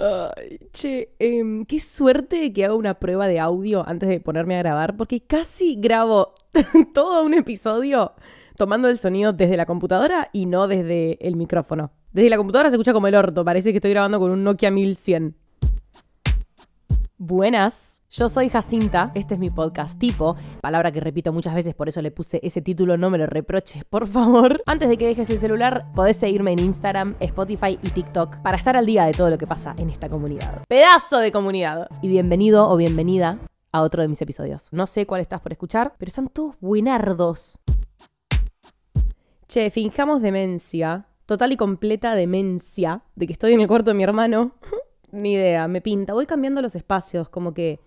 Ay, che, em, qué suerte que hago una prueba de audio antes de ponerme a grabar, porque casi grabo todo un episodio tomando el sonido desde la computadora y no desde el micrófono. Desde la computadora se escucha como el orto, parece que estoy grabando con un Nokia 1100. Buenas, yo soy Jacinta, este es mi podcast tipo, palabra que repito muchas veces, por eso le puse ese título, no me lo reproches, por favor. Antes de que dejes el celular, podés seguirme en Instagram, Spotify y TikTok para estar al día de todo lo que pasa en esta comunidad. Pedazo de comunidad. Y bienvenido o bienvenida a otro de mis episodios. No sé cuál estás por escuchar, pero están todos buenardos. Che, fingamos demencia, total y completa demencia, de que estoy en el cuarto de mi hermano. Ni idea, me pinta. Voy cambiando los espacios, como que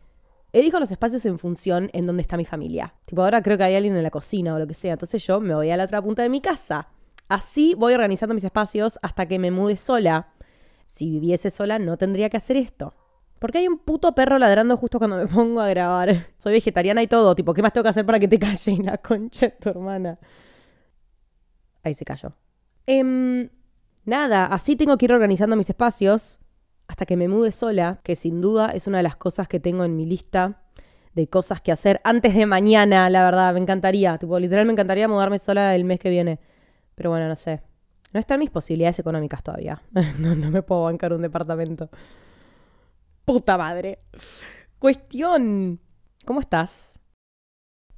elijo los espacios en función en donde está mi familia. Tipo, ahora creo que hay alguien en la cocina o lo que sea, entonces yo me voy a la otra punta de mi casa. Así voy organizando mis espacios hasta que me mude sola. Si viviese sola no tendría que hacer esto. Porque hay un puto perro ladrando justo cuando me pongo a grabar. Soy vegetariana y todo, tipo, ¿qué más tengo que hacer para que te calles la concha tu hermana? Ahí se cayó. Em, nada, así tengo que ir organizando mis espacios hasta que me mude sola, que sin duda es una de las cosas que tengo en mi lista de cosas que hacer antes de mañana, la verdad, me encantaría, literal me encantaría mudarme sola el mes que viene. Pero bueno, no sé. No están mis posibilidades económicas todavía. no, no me puedo bancar un departamento. Puta madre. Cuestión. ¿Cómo estás?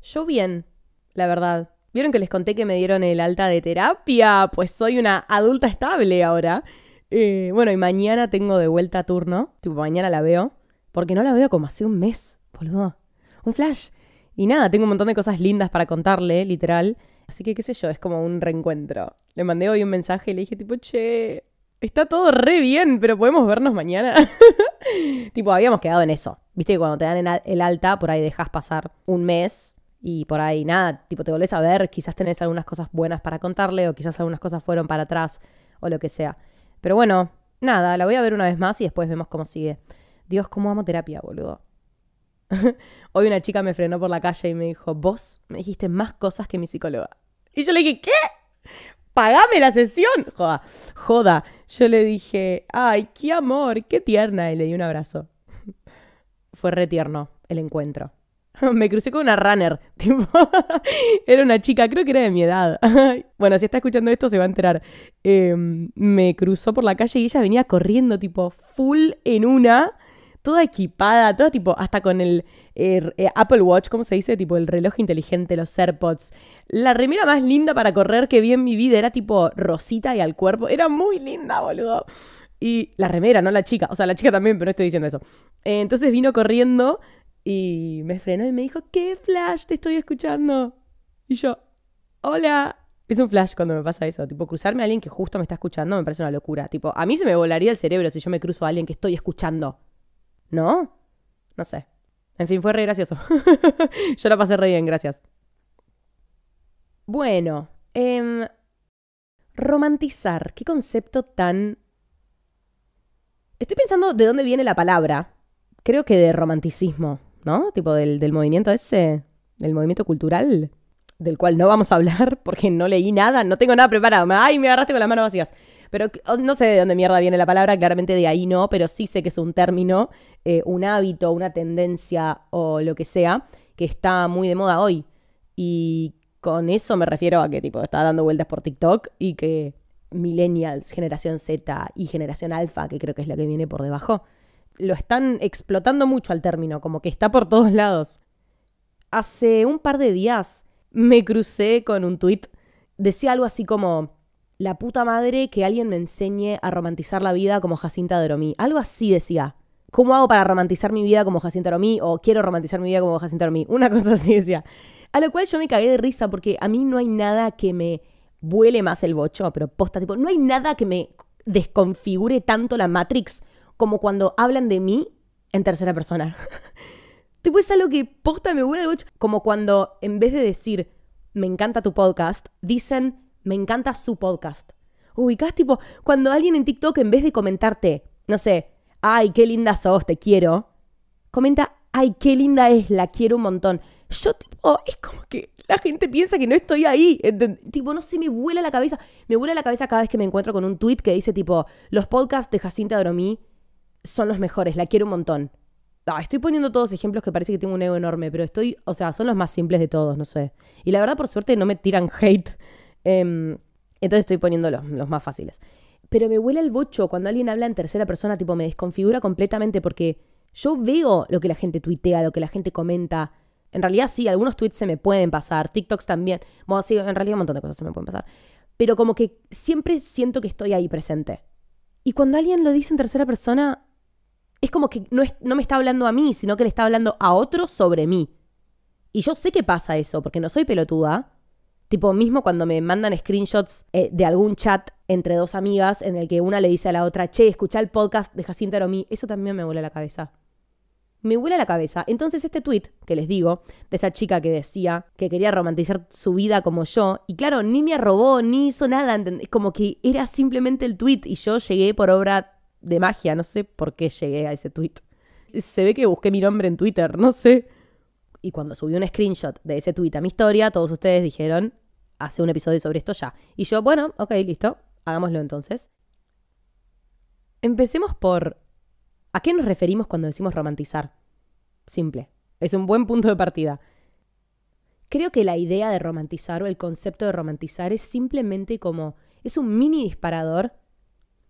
Yo bien, la verdad. ¿Vieron que les conté que me dieron el alta de terapia? Pues soy una adulta estable ahora. Eh, bueno, y mañana tengo de vuelta a turno. Tipo, mañana la veo. Porque no la veo como hace un mes, boludo. Un flash. Y nada, tengo un montón de cosas lindas para contarle, literal. Así que, qué sé yo, es como un reencuentro. Le mandé hoy un mensaje y le dije, tipo, che, está todo re bien, pero podemos vernos mañana. tipo, habíamos quedado en eso. Viste que cuando te dan el alta, por ahí dejas pasar un mes y por ahí nada, tipo, te volvés a ver, quizás tenés algunas cosas buenas para contarle o quizás algunas cosas fueron para atrás o lo que sea. Pero bueno, nada, la voy a ver una vez más y después vemos cómo sigue. Dios, cómo amo terapia, boludo. Hoy una chica me frenó por la calle y me dijo, vos me dijiste más cosas que mi psicóloga. Y yo le dije, ¿qué? Pagame la sesión. Joda, joda. Yo le dije, ay, qué amor, qué tierna. Y le di un abrazo. Fue re tierno el encuentro. me crucé con una runner. Tipo, era una chica, creo que era de mi edad. bueno, si está escuchando esto se va a enterar. Em, me cruzó por la calle y ella venía corriendo, tipo, full en una. Toda equipada, toda tipo, hasta con el er, eh, Apple Watch, ¿cómo se dice? Tipo el reloj inteligente, los AirPods. La remera más linda para correr que vi en mi vida era tipo rosita y al cuerpo. Era muy linda, boludo. Y la remera, no la chica. O sea, la chica también, pero no estoy diciendo eso. Eh, entonces vino corriendo y me frenó y me dijo, ¿qué flash te estoy escuchando? Y yo, hola. Es un flash cuando me pasa eso. Tipo, cruzarme a alguien que justo me está escuchando me parece una locura. Tipo, a mí se me volaría el cerebro si yo me cruzo a alguien que estoy escuchando. ¿No? No sé. En fin, fue re gracioso. yo la pasé re bien, gracias. Bueno, em, romantizar. Qué concepto tan... Estoy pensando de dónde viene la palabra. Creo que de romanticismo. ¿no? Tipo del, movimiento ese, del movimiento cultural, del cual no vamos a hablar porque no leí nada, no tengo nada preparado. Ay, me agarraste con las manos vacías. Pero oh, no sé de dónde mierda viene la palabra, claramente de ahí no, pero sí sé que es un término, eh, un hábito, una tendencia o lo que sea, que está muy de moda hoy. Y con eso me refiero a que tipo está dando vueltas por TikTok y que millennials, generación Z y generación alfa, que creo que es la que viene por debajo, lo están explotando mucho al término, como que está por todos lados. Hace un par de días me crucé con un tuit. Decía algo así como, la puta madre que alguien me enseñe a romantizar la vida como Jacinta Doromí. Algo así decía. ¿Cómo hago para romantizar mi vida como Jacinta Doromí? O quiero romantizar mi vida como Jacinta romí Una cosa así decía. A lo cual yo me cagué de risa porque a mí no hay nada que me vuele más el bocho, pero posta, tipo, no hay nada que me desconfigure tanto la Matrix como cuando hablan de mí en tercera persona. tipo, es algo que posta me huele Como cuando en vez de decir, me encanta tu podcast, dicen, me encanta su podcast. Ubicás, tipo, cuando alguien en TikTok en vez de comentarte, no sé, ay, qué linda sos, te quiero, comenta, ay, qué linda es, la quiero un montón. Yo, tipo, es como que la gente piensa que no estoy ahí. Tipo, no sé, me vuela la cabeza. Me vuela la cabeza cada vez que me encuentro con un tweet que dice, tipo, los podcasts de Jacinta Dromí son los mejores, la quiero un montón. Ah, estoy poniendo todos ejemplos que parece que tengo un ego enorme, pero estoy, o sea, son los más simples de todos, no sé. Y la verdad, por suerte, no me tiran hate. Em, entonces estoy poniendo los, los más fáciles. Pero me huele el bocho cuando alguien habla en tercera persona, tipo, me desconfigura completamente porque yo veo lo que la gente tuitea, lo que la gente comenta. En realidad sí, algunos tweets se me pueden pasar, TikToks también. Bueno, sí, en realidad un montón de cosas se me pueden pasar. Pero como que siempre siento que estoy ahí presente. Y cuando alguien lo dice en tercera persona, es como que no, me está hablando a mí, sino que le está hablando a otro sobre mí. Y yo sé que pasa eso, porque no soy pelotuda. Tipo, mismo cuando me mandan screenshots eh, de algún chat entre dos amigas en el que una le dice a la otra, che, escucha el podcast de Jacinta mí. eso también me a la cabeza. Me a la cabeza. Entonces este tweet que les digo, de esta chica que decía que quería romantizar su vida como yo, y claro, ni me arrobó, ni hizo nada, como que era simplemente el tweet y yo llegué por obra de magia, no sé por qué llegué a ese tweet. Se ve que busqué mi nombre en Twitter, no sé. Y cuando subí un screenshot de ese tweet a mi historia, todos ustedes dijeron, hace un episodio sobre esto ya. Y yo, bueno, ok, listo, hagámoslo entonces. Empecemos por, ¿a qué nos referimos cuando decimos romantizar? Simple, es un buen punto de partida. Creo que la idea de romantizar o el concepto de romantizar es simplemente como, es un mini disparador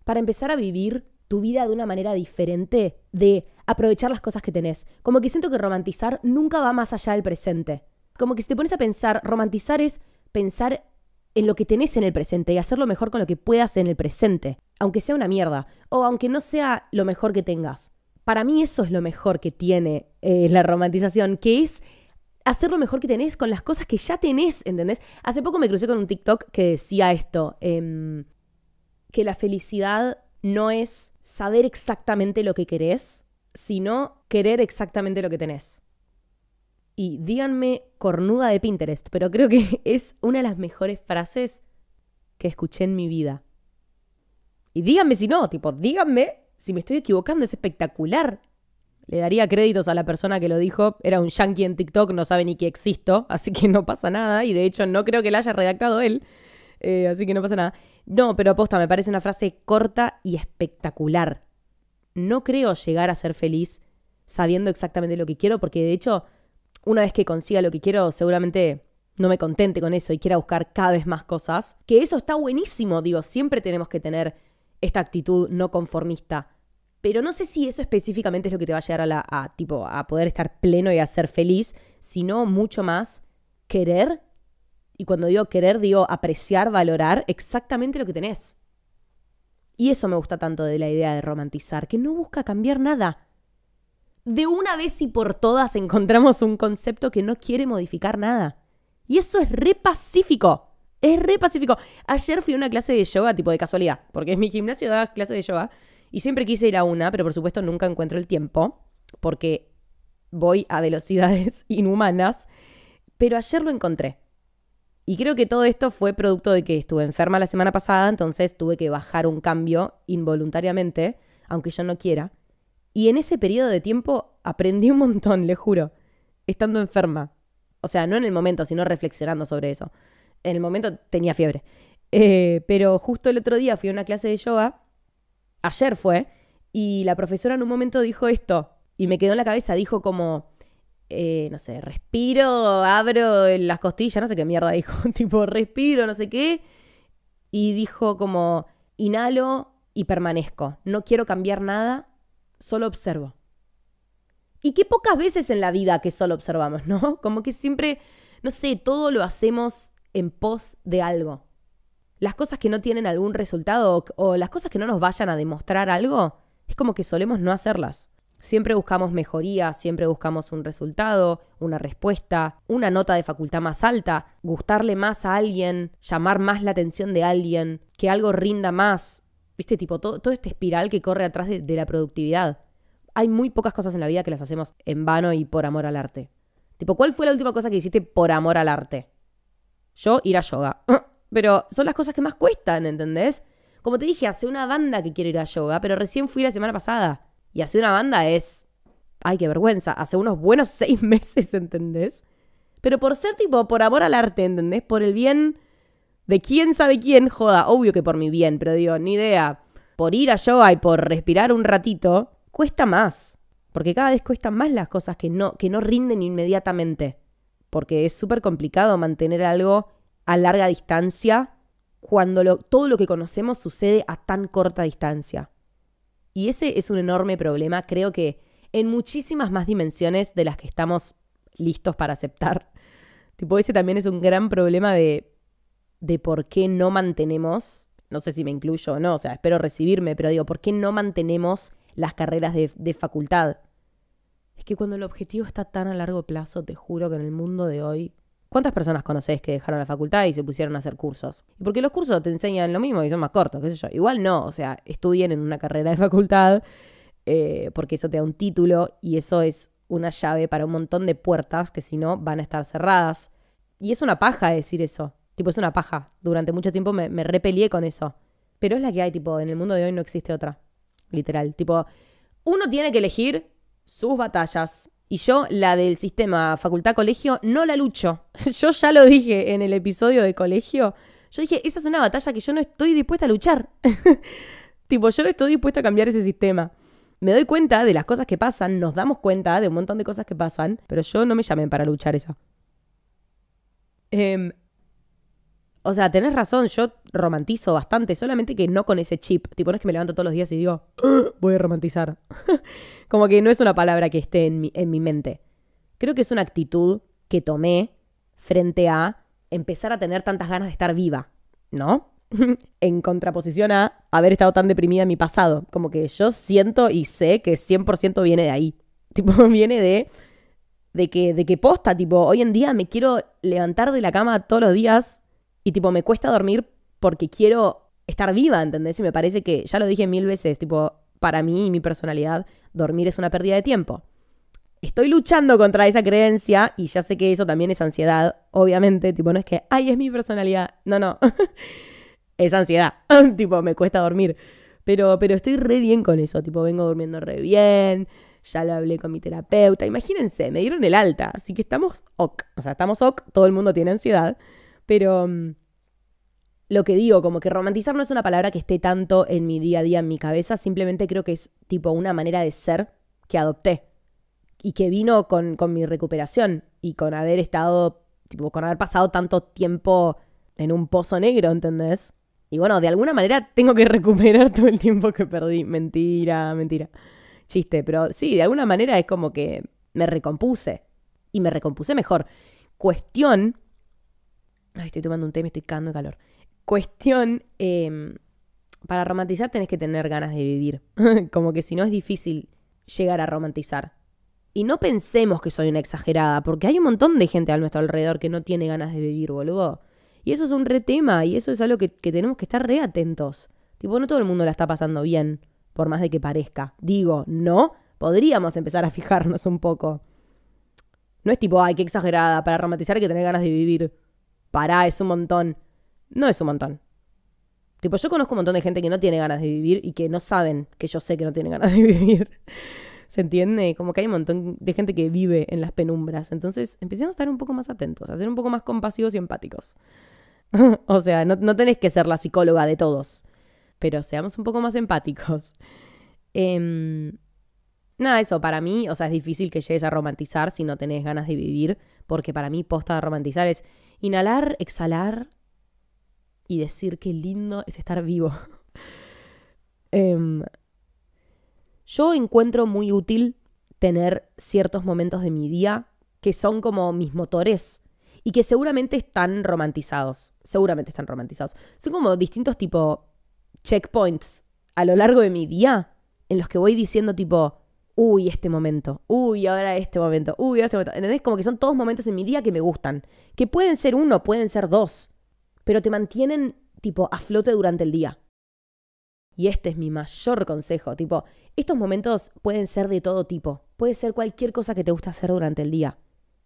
para empezar a vivir tu vida de una manera diferente, de aprovechar las cosas que tenés. Como que siento que romantizar nunca va más allá del presente. Como que si te pones a pensar, romantizar es pensar en lo que tenés en el presente y hacerlo mejor con lo que puedas en el presente, aunque sea una mierda o aunque no sea lo mejor que tengas. Para mí eso es lo mejor que tiene eh, la romantización, que es hacer lo mejor que tenés con las cosas que ya tenés, ¿entendés? Hace poco me crucé con un TikTok que decía esto, em, que la felicidad no es saber exactamente lo que querés, sino querer exactamente lo que tenés. Y díganme cornuda de Pinterest, pero creo que es una de las mejores frases que escuché en mi vida. Y díganme si no, tipo, díganme si me estoy equivocando, es espectacular. Le daría créditos a la persona que lo dijo, era un yankee en TikTok, no sabe ni que existo, así que no pasa nada, y de hecho no creo que la haya redactado él, eh, así que no pasa nada. No, pero aposta, me parece una frase corta y espectacular. No creo llegar a ser feliz sabiendo exactamente lo que quiero, porque de hecho, una vez que consiga lo que quiero, seguramente no me contente con eso y quiera buscar cada vez más cosas. Que eso está buenísimo, digo, siempre tenemos que tener esta actitud no conformista. Pero no sé si eso específicamente es lo que te va a llegar a, la, a, tipo, a poder estar pleno y a ser feliz, sino mucho más querer y cuando digo querer, digo apreciar, valorar exactamente lo que tenés. Y eso me gusta tanto de la idea de romantizar, que no busca cambiar nada. De una vez y por todas encontramos un concepto que no quiere modificar nada. Y eso es re pacífico. Es re pacífico. Ayer fui a una clase de yoga, tipo de casualidad, porque en mi gimnasio daba clase de yoga y siempre quise ir a una, pero por supuesto nunca encuentro el tiempo, porque voy a velocidades inhumanas. Pero ayer lo encontré. Y creo que todo esto fue producto de que estuve enferma la semana pasada, entonces tuve que bajar un cambio involuntariamente, aunque yo no quiera. Y en ese periodo de tiempo aprendí un montón, le juro, estando enferma. O sea, no en el momento, sino reflexionando sobre eso. En el momento tenía fiebre. Eh, pero justo el otro día fui a una clase de yoga, ayer fue, y la profesora en un momento dijo esto, y me quedó en la cabeza, dijo como, eh, no sé, respiro, abro las costillas, no sé qué mierda dijo, tipo, respiro, no sé qué. Y dijo como, inhalo y permanezco, no quiero cambiar nada, solo observo. Y qué pocas veces en la vida que solo observamos, ¿no? Como que siempre, no sé, todo lo hacemos en pos de algo. Las cosas que no tienen algún resultado o las cosas que no nos vayan a demostrar algo, es como que solemos no hacerlas. Siempre buscamos mejoría, siempre buscamos un resultado, una respuesta, una nota de facultad más alta, gustarle más a alguien, llamar más la atención de alguien, que algo rinda más. Viste, tipo, todo, esta este espiral que corre atrás de, de la productividad. Hay muy pocas cosas en la vida que las hacemos en vano y por amor al arte. Tipo, ¿cuál fue la última cosa que hiciste por amor al arte? Yo ir a yoga. Pero son las cosas que más cuestan, ¿entendés? Como te dije, hace una banda que quiero ir a yoga, pero recién fui la semana pasada. Y hacer una banda es. Ay, qué vergüenza. Hace unos buenos seis meses, ¿entendés? Pero por ser tipo, por amor al arte, ¿entendés? Por el bien de quién sabe quién, joda, obvio que por mi bien, pero digo, ni idea. Por ir a yoga y por respirar un ratito, cuesta más. Porque cada vez cuestan más las cosas que no, que no rinden inmediatamente. Porque es súper complicado mantener algo a larga distancia cuando todo lo que conocemos sucede a tan corta distancia. Y ese es un enorme problema, creo que en muchísimas más dimensiones de las que estamos listos para aceptar. Tipo, ese también es un gran problema de, de por qué no mantenemos, no sé si me incluyo o no, o sea, espero recibirme, pero digo, ¿por qué no mantenemos las carreras de, de facultad? Es que cuando el objetivo está tan a largo plazo, te juro que en el mundo de hoy ¿Cuántas personas conocés que dejaron la facultad y se pusieron a hacer cursos? Porque los cursos te enseñan lo mismo y son más cortos, qué sé yo. Igual no, o sea, estudien en una carrera de facultad, eh, porque eso te da un título y eso es una llave para un montón de puertas que si no van a estar cerradas. Y es una paja decir eso. Tipo, es una paja. Durante mucho tiempo me, me repelié con eso. Pero es la que hay, tipo, en el mundo de hoy no existe otra. Literal. Tipo, uno tiene que elegir sus batallas y yo, la del sistema facultad-colegio, no la lucho. Yo ya lo dije en el episodio de colegio. Yo dije, esa es una batalla que yo no estoy dispuesta a luchar. tipo, yo no estoy dispuesta a cambiar ese sistema. Me doy cuenta de las cosas que pasan, nos damos cuenta de un montón de cosas que pasan, pero yo no me llamé para luchar eso Eh, em, o sea, tenés razón, yo romantizo bastante, solamente que no con ese chip. Tipo, no es que me levanto todos los días y digo, ah, voy a romantizar. Como que no es una palabra que esté en mi, en mi mente. Creo que es una actitud que tomé frente a empezar a tener tantas ganas de estar viva, ¿no? en contraposición a haber estado tan deprimida en mi pasado. Como que yo siento y sé que 100% viene de ahí. Tipo, viene de, de, que, de que posta, tipo, hoy en día me quiero levantar de la cama todos los días y tipo, me cuesta dormir porque quiero estar viva, ¿entendés? Y me parece que, ya lo dije mil veces, tipo, para mí y mi personalidad, dormir es una pérdida de tiempo. Estoy luchando contra esa creencia y ya sé que eso también es ansiedad, obviamente, tipo, no es que, ay, es mi personalidad, no, no, es ansiedad, tipo, me cuesta dormir, pero, pero estoy re bien con eso, tipo, vengo durmiendo re bien, ya lo hablé con mi terapeuta, imagínense, me dieron el alta, así que estamos ok, o sea, estamos ok, todo el mundo tiene ansiedad, pero mm, lo que digo, como que romantizar no es una palabra que esté tanto en mi día a día, en mi cabeza, simplemente creo que es tipo una manera de ser que adopté y que vino con, con mi recuperación y con haber estado, tipo, con haber pasado tanto tiempo en un pozo negro, ¿entendés? Y bueno, de alguna manera tengo que recuperar todo el tiempo que perdí. Mentira, mentira. Chiste, pero sí, de alguna manera es como que me recompuse. Y me recompuse mejor. Cuestión estoy tomando un té, me estoy cagando de calor. Cuestión, em, para romantizar tenés que tener ganas de vivir. Como que si no es difícil llegar a romantizar. Y no pensemos que soy una exagerada, porque hay un montón de gente a nuestro alrededor que no tiene ganas de vivir, boludo. Y eso es un re tema, y eso es algo que, que tenemos que estar re atentos. Tipo, no todo el mundo la está pasando bien, por más de que parezca. Digo, no, podríamos empezar a fijarnos un poco. No es tipo, ay, qué exagerada, para romantizar hay que tener ganas de vivir pará, es un montón. No es un montón. Tipo, yo conozco un montón de gente que no tiene ganas de vivir y que no saben que yo sé que no tiene ganas de vivir. ¿Se entiende? Como que hay un montón de gente que vive en las penumbras. Entonces, empecemos a estar un poco más atentos, a ser un poco más compasivos y empáticos. o sea, no, tenés que ser la psicóloga de todos, pero seamos un poco más empáticos. Em, nada, eso, para mí, o sea, es difícil que llegues a romantizar si no tenés ganas de vivir, porque para mí posta de romantizar es Inhalar, exhalar y decir qué lindo es estar vivo. Em, yo encuentro muy útil tener ciertos momentos de mi día que son como mis motores y que seguramente están romantizados. Seguramente están romantizados. Son como distintos tipo checkpoints a lo largo de mi día en los que voy diciendo tipo, uy, este momento, uy, ahora este momento, uy, ahora este momento. ¿Entendés? Como que son todos momentos en mi día que me gustan. Que pueden ser uno, pueden ser dos, pero te mantienen tipo a flote durante el día. Y este es mi mayor consejo, tipo, estos momentos pueden ser de todo tipo, puede ser cualquier cosa que te guste hacer durante el día,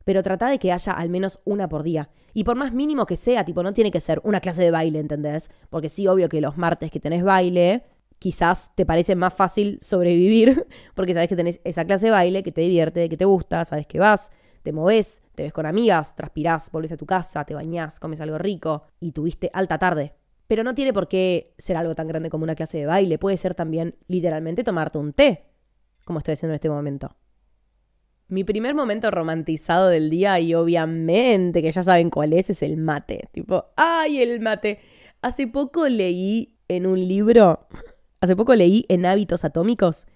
pero trata de que haya al menos una por día. Y por más mínimo que sea, tipo, no tiene que ser una clase de baile, ¿entendés? Porque sí, obvio que los martes que tenés baile, quizás te parece más fácil sobrevivir porque sabes que tenés esa clase de baile que te divierte, que te gusta, sabes que vas, te moves, te ves con amigas, transpirás, volvés a tu casa, te bañás, comes algo rico y tuviste alta tarde. Pero no tiene por qué ser algo tan grande como una clase de baile, puede ser también literalmente tomarte un té, como estoy haciendo en este momento. Mi primer momento romantizado del día, y obviamente que ya saben cuál es, es el mate. Tipo, ¡ay, el mate! Hace poco leí en un libro Hace poco leí en Hábitos Atómicos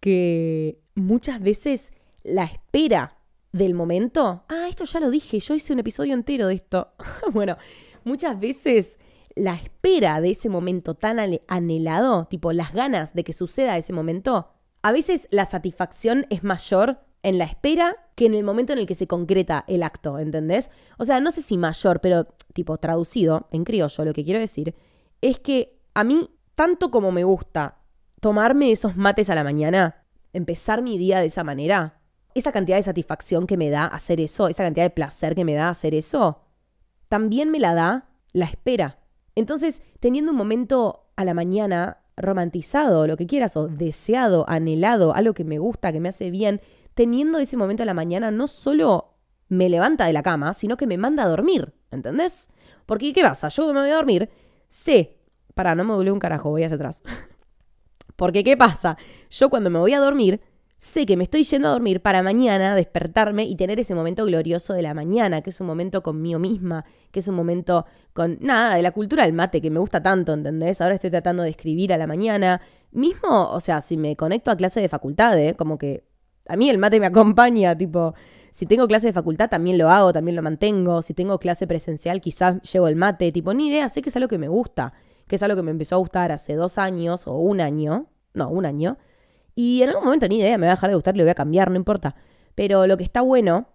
que muchas veces la espera del momento, ah, esto ya lo dije, yo hice un episodio entero de esto. bueno, muchas veces la espera de ese momento tan anhelado, tipo las ganas de que suceda ese momento, a veces la satisfacción es mayor en la espera que en el momento en el que se concreta el acto, ¿entendés? O sea, no sé si mayor, pero tipo traducido en criollo, lo que quiero decir es que a mí tanto como me gusta tomarme esos mates a la mañana, empezar mi día de esa manera, esa cantidad de satisfacción que me da hacer eso, esa cantidad de placer que me da hacer eso, también me la da la espera. Entonces, teniendo un momento a la mañana romantizado, lo que quieras, o deseado, anhelado, algo que me gusta, que me hace bien, teniendo ese momento a la mañana no solo me levanta de la cama, sino que me manda a dormir, ¿entendés? Porque, ¿qué pasa? Yo me voy a dormir, sé para, no me duele un carajo, voy hacia atrás. Porque, ¿qué pasa? Yo cuando me voy a dormir, sé que me estoy yendo a dormir para mañana despertarme y tener ese momento glorioso de la mañana, que es un momento conmigo misma, que es un momento con nada de la cultura del mate que me gusta tanto, ¿entendés? Ahora estoy tratando de escribir a la mañana. Mismo, o sea, si me conecto a clase de facultad, ¿eh? como que a mí el mate me acompaña, tipo, si tengo clase de facultad también lo hago, también lo mantengo, si tengo clase presencial quizás llevo el mate, tipo, ni idea, sé que es algo que me gusta que es algo que me empezó a gustar hace dos años o un año, no, un año, y en algún momento ni idea, me va a dejar de gustar, le voy a cambiar, no importa. Pero lo que está bueno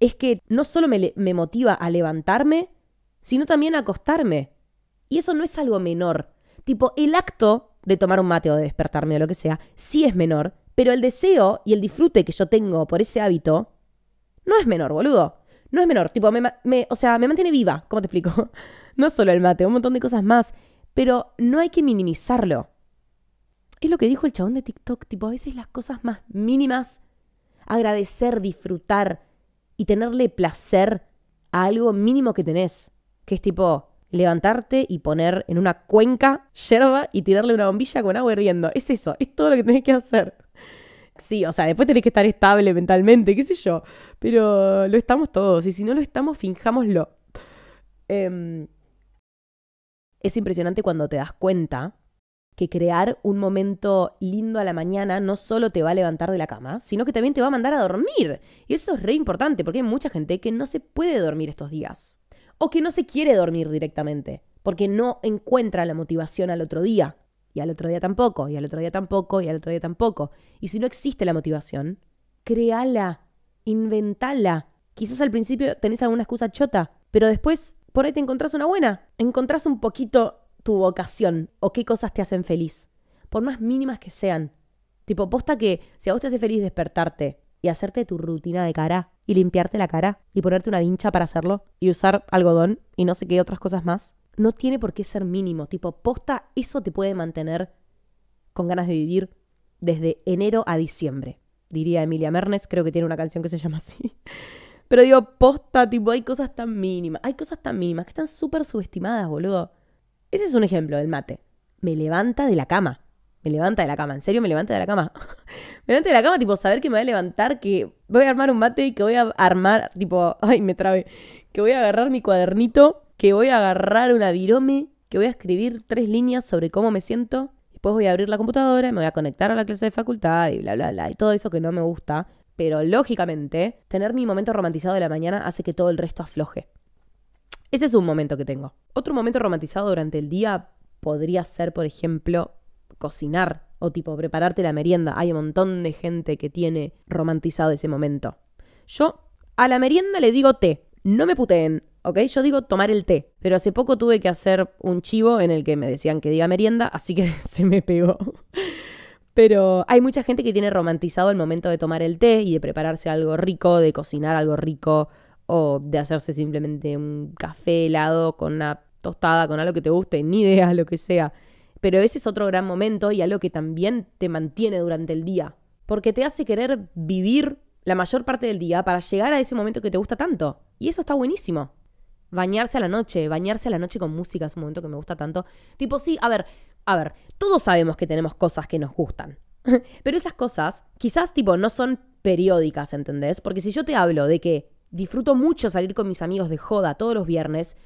es que no solo me, motiva a levantarme, sino también a acostarme. Y eso no es algo menor. Tipo, el acto de tomar un mate o de despertarme o lo que sea, sí es menor, pero el deseo y el disfrute que yo tengo por ese hábito no es menor, boludo. No es menor, tipo, me, me, o sea, me mantiene viva, ¿cómo te explico? No solo el mate, un montón de cosas más pero no hay que minimizarlo. Es lo que dijo el chabón de TikTok, tipo, a veces las cosas más mínimas, agradecer, disfrutar y tenerle placer a algo mínimo que tenés, que es tipo levantarte y poner en una cuenca yerba y tirarle una bombilla con agua hirviendo. Es eso, es todo lo que tenés que hacer. Sí, o sea, después tenés que estar estable mentalmente, qué sé yo, pero lo estamos todos y si no lo estamos, finjámoslo. Eh, es impresionante cuando te das cuenta que crear un momento lindo a la mañana no solo te va a levantar de la cama, sino que también te va a mandar a dormir. Y eso es re importante porque hay mucha gente que no se puede dormir estos días. O que no se quiere dormir directamente, porque no encuentra la motivación al otro día. Y al otro día tampoco, y al otro día tampoco, y al otro día tampoco. Y si no existe la motivación, créala, inventala. Quizás al principio tenés alguna excusa chota, pero después por ahí te encontrás una buena, encontrás un poquito tu vocación o qué cosas te hacen feliz, por más mínimas que sean. Tipo, posta que si a vos te hace feliz despertarte y hacerte tu rutina de cara y limpiarte la cara y ponerte una vincha para hacerlo y usar algodón y no sé qué otras cosas más, no tiene por qué ser mínimo. Tipo, posta, eso te puede mantener con ganas de vivir desde enero a diciembre, diría Emilia Mernes, creo que tiene una canción que se llama así. Pero digo, posta, tipo, hay cosas tan mínimas. Hay cosas tan mínimas que están súper subestimadas, boludo. Ese es un ejemplo del mate. Me levanta de la cama. Me levanta de la cama, en serio me levanta de la cama. me levanta de la cama, tipo, saber que me voy a levantar, que voy a armar un mate y que voy a armar, tipo, ay, me trabe. Que voy a agarrar mi cuadernito, que voy a agarrar una virome, que voy a escribir tres líneas sobre cómo me siento. Después voy a abrir la computadora y me voy a conectar a la clase de facultad y bla, bla, bla. Y todo eso que no me gusta pero lógicamente tener mi momento romantizado de la mañana hace que todo el resto afloje. Ese es un momento que tengo. Otro momento romantizado durante el día podría ser, por ejemplo, cocinar o tipo prepararte la merienda. Hay un montón de gente que tiene romantizado ese momento. Yo a la merienda le digo té, no me puteen, ¿ok? Yo digo tomar el té, pero hace poco tuve que hacer un chivo en el que me decían que diga merienda, así que se me pegó. Pero hay mucha gente que tiene romantizado el momento de tomar el té y de prepararse algo rico, de cocinar algo rico o de hacerse simplemente un café helado con una tostada, con algo que te guste, ni idea, lo que sea. Pero ese es otro gran momento y algo que también te mantiene durante el día, porque te hace querer vivir la mayor parte del día para llegar a ese momento que te gusta tanto. Y eso está buenísimo. Bañarse a la noche, bañarse a la noche con música es un momento que me gusta tanto. Tipo, sí, a ver, a ver, todos sabemos que tenemos cosas que nos gustan. Pero esas cosas quizás tipo no son periódicas, ¿entendés? Porque si yo te hablo de que disfruto mucho salir con mis amigos de joda todos los viernes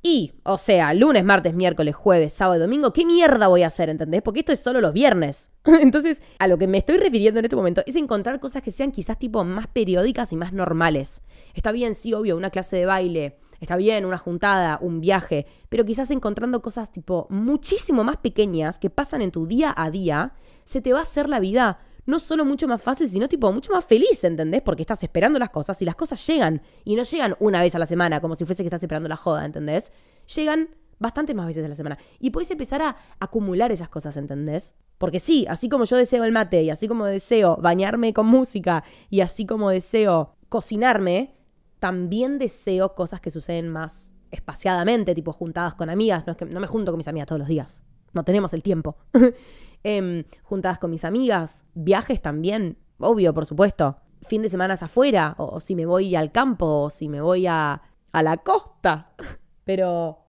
y, o sea, lunes, martes, miércoles, jueves, sábado, domingo, ¿qué mierda voy a hacer, ¿entendés? Porque esto es solo los viernes. Entonces, a lo que me estoy refiriendo en este momento es encontrar cosas que sean quizás tipo más periódicas y más normales. Está bien, sí, obvio, una clase de baile Está bien, una juntada, un viaje, pero quizás encontrando cosas tipo muchísimo más pequeñas que pasan en tu día a día, se te va a hacer la vida no solo mucho más fácil, sino tipo mucho más feliz, ¿entendés? Porque estás esperando las cosas y las cosas llegan. Y no llegan una vez a la semana, como si fuese que estás esperando la joda, ¿entendés? Llegan bastante más veces a la semana. Y podés empezar a acumular esas cosas, ¿entendés? Porque sí, así como yo deseo el mate, y así como deseo bañarme con música, y así como deseo cocinarme, también deseo cosas que suceden más espaciadamente, tipo juntadas con amigas. No, es que, no me junto con mis amigas todos los días. No tenemos el tiempo. Em, juntadas con mis amigas. Viajes también. Obvio, por supuesto. Fin de semanas afuera. O, si me voy al campo. O si me voy a, a la costa. Pero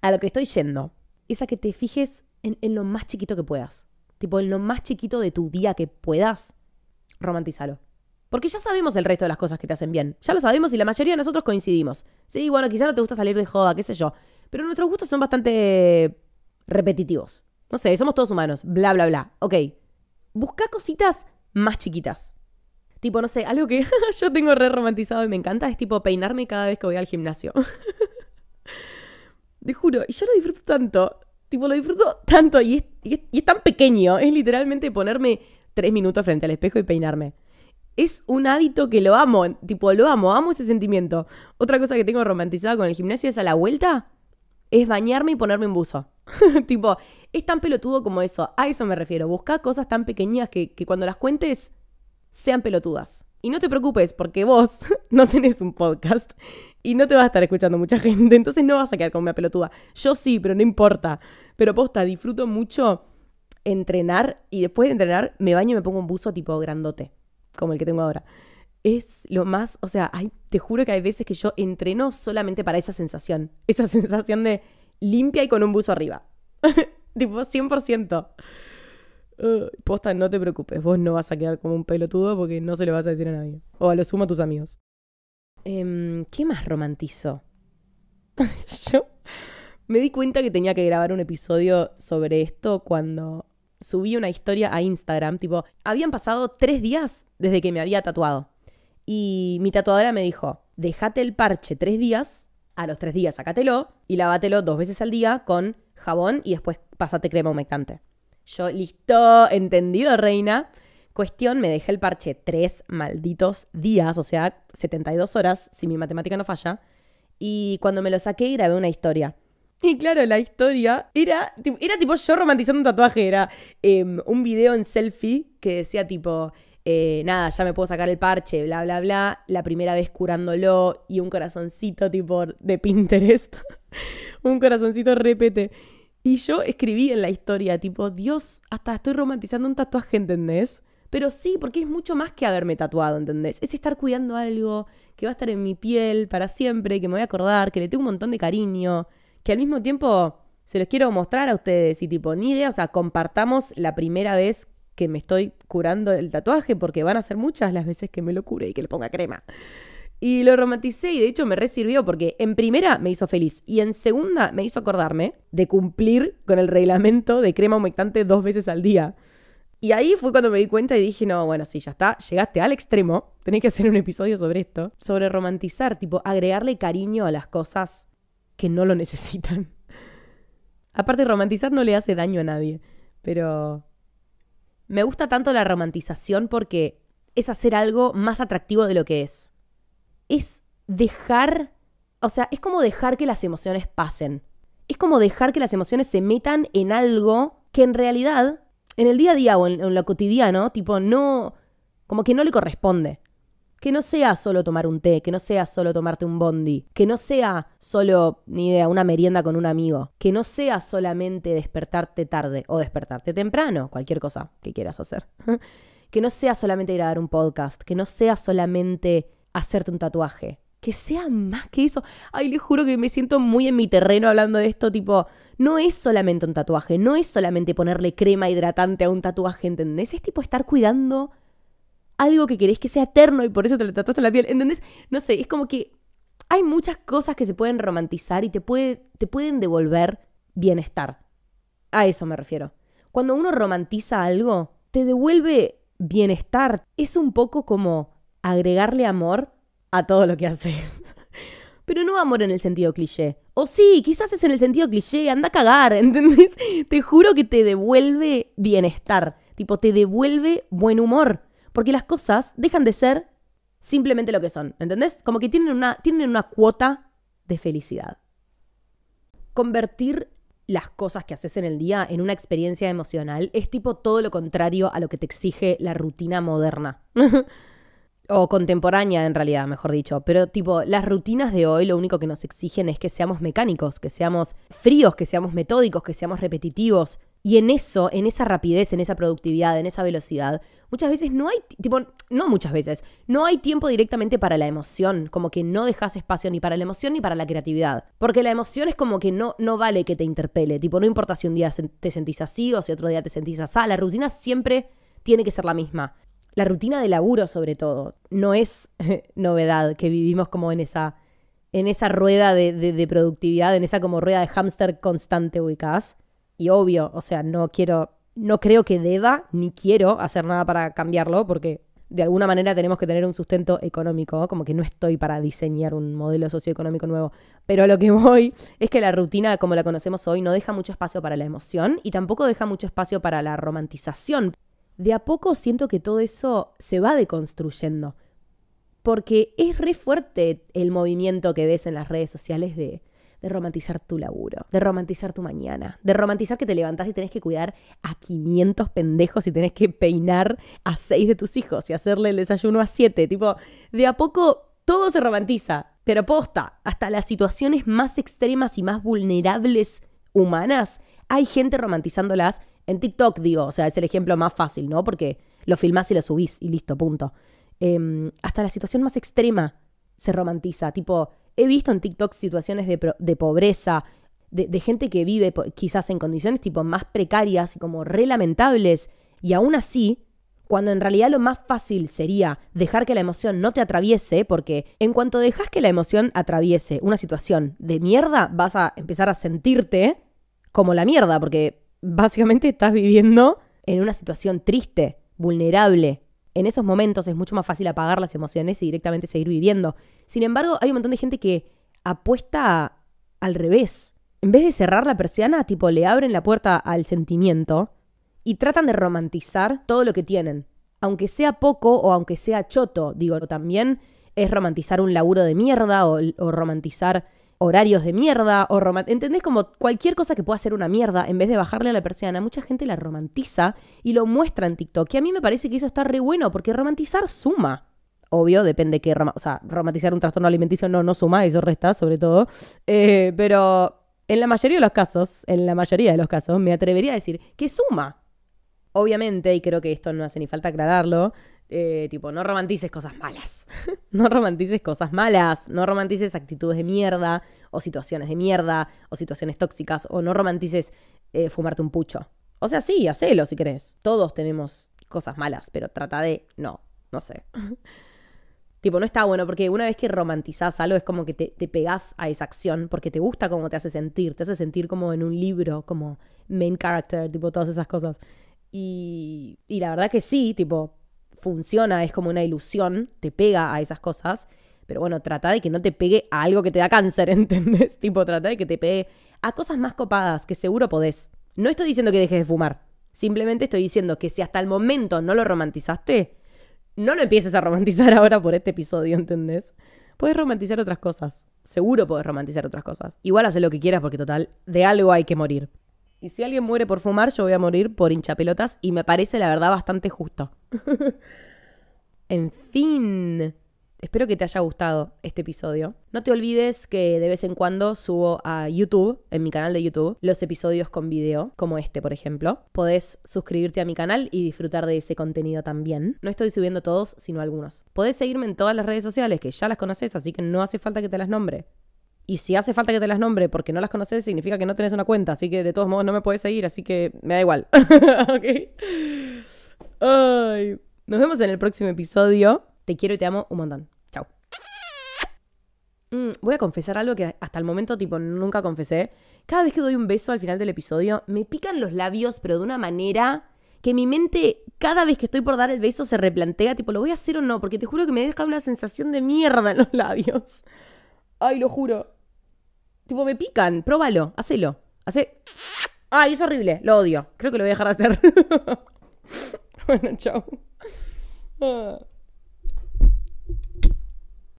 a lo que estoy yendo es a que te fijes en, lo más chiquito que puedas. Tipo, en lo más chiquito de tu día que puedas. romantizarlo. Porque ya sabemos el resto de las cosas que te hacen bien. Ya lo sabemos y la mayoría de nosotros coincidimos. Sí, bueno, quizá no te gusta salir de joda, qué sé yo. Pero nuestros gustos son bastante repetitivos. No sé, somos todos humanos. Bla, bla, bla. Ok. Busca cositas más chiquitas. Tipo, no sé, algo que yo tengo re romantizado y me encanta es tipo peinarme cada vez que voy al gimnasio. Te juro, y yo lo disfruto tanto. Tipo, lo disfruto tanto y y es tan pequeño. Es literalmente ponerme tres minutos frente al espejo y peinarme es un hábito que lo amo, tipo, lo amo, amo ese sentimiento. Otra cosa que tengo romantizada con el gimnasio es a la vuelta, es bañarme y ponerme un buzo. tipo, es tan pelotudo como eso, a eso me refiero, busca cosas tan pequeñas que, cuando las cuentes sean pelotudas. Y no te preocupes, porque vos no tenés un podcast y no te vas a estar escuchando mucha gente, entonces no vas a quedar con una pelotuda. Yo sí, pero no importa. Pero posta, disfruto mucho entrenar y después de entrenar me baño y me pongo un buzo tipo grandote como el que tengo ahora, es lo más, o sea, te juro que hay veces que yo entreno solamente para esa sensación, esa sensación de limpia y con un buzo arriba. tipo 100%. posta, no te preocupes, vos no vas a quedar como un pelotudo porque no se lo vas a decir a nadie. O a lo sumo a tus amigos. Em, ¿Qué más romantizo? yo me di cuenta que tenía que grabar un episodio sobre esto cuando subí una historia a Instagram, tipo, habían pasado tres días desde que me había tatuado. Y mi tatuadora me dijo, dejate el parche tres días, a los tres días sacatelo y lavátelo dos veces al día con jabón y después pásate crema humectante. Yo, listo, entendido, reina. Cuestión, me dejé el parche tres malditos días, o sea, 72 horas, si mi matemática no falla. Y cuando me lo saqué, grabé una historia y claro, la historia era, era tipo yo romantizando un tatuaje, era em, un video en selfie que decía tipo, eh, nada, ya me puedo sacar el parche, bla, bla, bla, la primera vez curándolo y un corazoncito tipo de Pinterest, un corazoncito repete. Y yo escribí en la historia tipo, Dios, hasta estoy romantizando un tatuaje, ¿entendés? Pero sí, porque es mucho más que haberme tatuado, ¿entendés? Es estar cuidando algo que va a estar en mi piel para siempre, que me voy a acordar, que le tengo un montón de cariño que al mismo tiempo se los quiero mostrar a ustedes y tipo, ni o sea, compartamos la primera vez que me estoy curando el tatuaje, porque van a ser muchas las veces que me lo cure y que le ponga crema. Y lo romanticé y de hecho me resirvió porque en primera me hizo feliz y en segunda me hizo acordarme de cumplir con el reglamento de crema humectante dos veces al día. Y ahí fue cuando me di cuenta y dije, no, bueno, sí, ya está, llegaste al extremo, tenés que hacer un episodio sobre esto, sobre romantizar, tipo agregarle cariño a las cosas que no lo necesitan. Aparte, romantizar no le hace daño a nadie, pero... Me gusta tanto la romantización porque es hacer algo más atractivo de lo que es. Es dejar, o sea, es como dejar que las emociones pasen. Es como dejar que las emociones se metan en algo que en realidad, en el día a día o en, lo cotidiano, tipo, no, como que no le corresponde. Que no sea solo tomar un té, que no sea solo tomarte un bondi, que no sea solo, ni idea, una merienda con un amigo, que no sea solamente despertarte tarde o despertarte temprano, cualquier cosa que quieras hacer. que no sea solamente grabar un podcast, que no sea solamente hacerte un tatuaje, que sea más que eso. Ay, les juro que me siento muy en mi terreno hablando de esto, tipo, no es solamente un tatuaje, no es solamente ponerle crema hidratante a un tatuaje, ¿entendés? Es tipo estar cuidando algo que querés que sea eterno y por eso te lo tatuaste la piel. ¿Entendés? No sé, es como que hay muchas cosas que se pueden romantizar y te, puede, te pueden devolver bienestar. A eso me refiero. Cuando uno romantiza algo, te devuelve bienestar. Es un poco como agregarle amor a todo lo que haces. Pero no amor en el sentido cliché. O sí, quizás es en el sentido cliché, anda a cagar, ¿entendés? Te juro que te devuelve bienestar. Tipo, te devuelve buen humor porque las cosas dejan de ser simplemente lo que son, ¿entendés? Como que tienen una, tienen una cuota de felicidad. Convertir las cosas que haces en el día en una experiencia emocional es tipo todo lo contrario a lo que te exige la rutina moderna. o contemporánea en realidad, mejor dicho. Pero tipo, las rutinas de hoy lo único que nos exigen es que seamos mecánicos, que seamos fríos, que seamos metódicos, que seamos repetitivos, y en eso, en esa rapidez, en esa productividad, en esa velocidad, muchas veces no hay, tipo, no muchas veces, no hay tiempo directamente para la emoción, como que no dejas espacio ni para la emoción ni para la creatividad. Porque la emoción es como que no, no vale que te interpele, tipo, no importa si un día te sentís así o si otro día te sentís así, la rutina siempre tiene que ser la misma. La rutina de laburo, sobre todo, no es novedad que vivimos como en esa, en esa rueda de, productividad, en esa como rueda de hámster constante ubicadas y obvio, o sea, no quiero, no creo que deba ni quiero hacer nada para cambiarlo porque de alguna manera tenemos que tener un sustento económico, como que no estoy para diseñar un modelo socioeconómico nuevo, pero lo que voy es que la rutina como la conocemos hoy no deja mucho espacio para la emoción y tampoco deja mucho espacio para la romantización. De a poco siento que todo eso se va deconstruyendo, porque es re fuerte el movimiento que ves en las redes sociales de de romantizar tu laburo, de romantizar tu mañana, de romantizar que te levantás y tenés que cuidar a 500 pendejos y tenés que peinar a 6 de tus hijos y hacerle el desayuno a 7. Tipo, de a poco todo se romantiza, pero posta, hasta las situaciones más extremas y más vulnerables humanas, hay gente romantizándolas en TikTok, digo, o sea, es el ejemplo más fácil, ¿no? Porque lo filmás y lo subís y listo, punto. Em, hasta la situación más extrema se romantiza, tipo He visto en TikTok situaciones de, pobreza, de, gente que vive quizás en condiciones tipo más precarias y como re y aún así, cuando en realidad lo más fácil sería dejar que la emoción no te atraviese, porque en cuanto dejas que la emoción atraviese una situación de mierda, vas a empezar a sentirte como la mierda, porque básicamente estás viviendo en una situación triste, vulnerable, en esos momentos es mucho más fácil apagar las emociones y directamente seguir viviendo. Sin embargo, hay un montón de gente que apuesta al revés. En vez de cerrar la persiana, tipo le abren la puerta al sentimiento y tratan de romantizar todo lo que tienen. Aunque sea poco o aunque sea choto, digo, también es romantizar un laburo de mierda o romantizar horarios de mierda o ¿Entendés? Como cualquier cosa que pueda ser una mierda, en vez de bajarle a la persiana, mucha gente la romantiza y lo muestra en TikTok. Que a mí me parece que eso está re bueno, porque romantizar suma. Obvio, depende qué. O sea, romantizar un trastorno alimenticio no, no suma, eso resta, sobre todo. Eh, pero en la mayoría de los casos, en la mayoría de los casos, me atrevería a decir que suma. Obviamente, y creo que esto no hace ni falta aclararlo, eh, tipo, no romantices cosas malas. no romantices cosas malas. No romantices actitudes de mierda o situaciones de mierda o situaciones tóxicas o no romantices eh, fumarte un pucho. O sea, sí, hacelo si querés. Todos tenemos cosas malas, pero trata de... No, no sé. tipo, no está bueno porque una vez que romantizás algo es como que te, te pegás a esa acción porque te gusta cómo te hace sentir. Te hace sentir como en un libro, como main character, tipo todas esas cosas. Y, y la verdad que sí, tipo, funciona, es como una ilusión, te pega a esas cosas. Pero bueno, trata de que no te pegue a algo que te da cáncer, ¿entendés? Tipo, trata de que te pegue a cosas más copadas, que seguro podés. No estoy diciendo que dejes de fumar. Simplemente estoy diciendo que si hasta el momento no lo romantizaste, no lo empieces a romantizar ahora por este episodio, ¿entendés? Puedes romantizar otras cosas. Seguro puedes romantizar otras cosas. Igual haces lo que quieras porque total, de algo hay que morir. Y si alguien muere por fumar, yo voy a morir por hinchapelotas y me parece la verdad bastante justo. en fin, espero que te haya gustado este episodio. No te olvides que de vez en cuando subo a YouTube, en mi canal de YouTube, los episodios con video, como este por ejemplo. Podés suscribirte a mi canal y disfrutar de ese contenido también. No estoy subiendo todos, sino algunos. Podés seguirme en todas las redes sociales, que ya las conoces, así que no hace falta que te las nombre. Y si hace falta que te las nombre porque no las conoces, significa que no tenés una cuenta. Así que de todos modos no me puedes seguir, así que me da igual. ¿Ok? Ay. Nos vemos en el próximo episodio. Te quiero y te amo un montón. Chao. Mm, voy a confesar algo que hasta el momento, tipo, nunca confesé. Cada vez que doy un beso al final del episodio, me pican los labios, pero de una manera que mi mente, cada vez que estoy por dar el beso, se replantea, tipo, ¿lo voy a hacer o no? Porque te juro que me deja una sensación de mierda en los labios. Ay, lo juro. Tipo, me pican. Próbalo. Hacelo. Hace. Ay, es horrible. Lo odio. Creo que lo voy a dejar de hacer. bueno, chao. Ah.